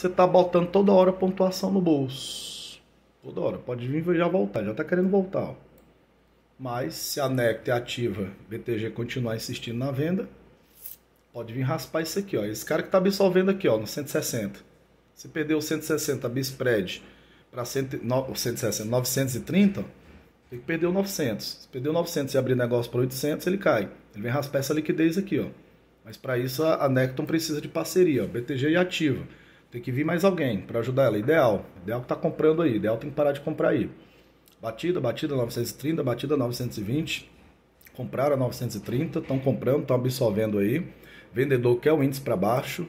você tá botando toda hora pontuação no bolso. Toda hora. Pode vir e já voltar. Já tá querendo voltar. Ó. Mas se a Nectar é ativa, BTG continuar insistindo na venda, pode vir raspar isso aqui. Ó. Esse cara que tá absorvendo aqui, ó, no 160. Se perder o 160 spread para 160, 930, tem que perder o 900. Se perder o 900 e abrir negócio para 800, ele cai. Ele vem raspar essa liquidez aqui, ó. Mas para isso a Necton precisa de parceria, ó. BTG e é ativa. Tem que vir mais alguém para ajudar ela. Ideal. Ideal que tá comprando aí. Ideal tem que parar de comprar aí. Batida, batida 930, batida 920. Compraram a 930, estão comprando, estão absorvendo aí. Vendedor quer o índice para baixo.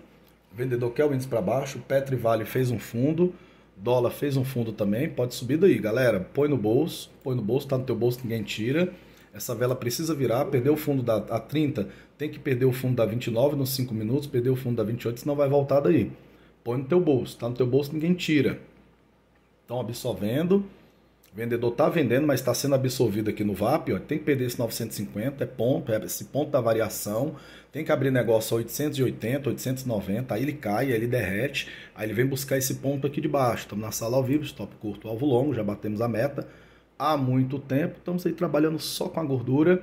Vendedor quer o índice para baixo. Petri Vale fez um fundo. Dólar fez um fundo também. Pode subir daí, galera. Põe no bolso. Põe no bolso, tá no teu bolso, ninguém tira. Essa vela precisa virar, Perdeu o fundo da a 30, tem que perder o fundo da 29 nos 5 minutos, Perdeu o fundo da 28, senão vai voltar daí põe no teu bolso. Tá no teu bolso, ninguém tira. Estão absorvendo. O vendedor está vendendo, mas está sendo absorvido aqui no VAP. Ó. Tem que perder esse 950, é ponto, é esse ponto da variação. Tem que abrir negócio a 880, 890. Aí ele cai, aí ele derrete. Aí ele vem buscar esse ponto aqui de baixo. Estamos na sala ao vivo, stop curto, alvo longo. Já batemos a meta há muito tempo. Estamos aí trabalhando só com a gordura.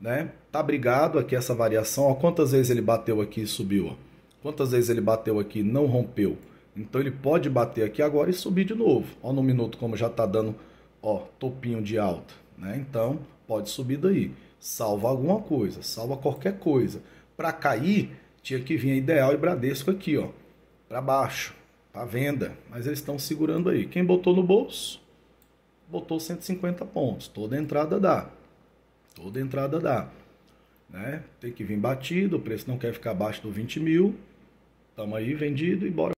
Né? Tá brigado aqui essa variação. Ó, quantas vezes ele bateu aqui e subiu. Ó. Quantas vezes ele bateu aqui não rompeu? Então ele pode bater aqui agora e subir de novo. Ó no minuto como já está dando ó, topinho de alta. Né? Então pode subir daí. Salva alguma coisa, salva qualquer coisa. Para cair, tinha que vir a Ideal e Bradesco aqui, ó, para baixo, para venda. Mas eles estão segurando aí. Quem botou no bolso, botou 150 pontos. Toda entrada dá. Toda entrada dá. Né? Tem que vir batido, o preço não quer ficar abaixo do 20 mil. Estamos aí vendido e bora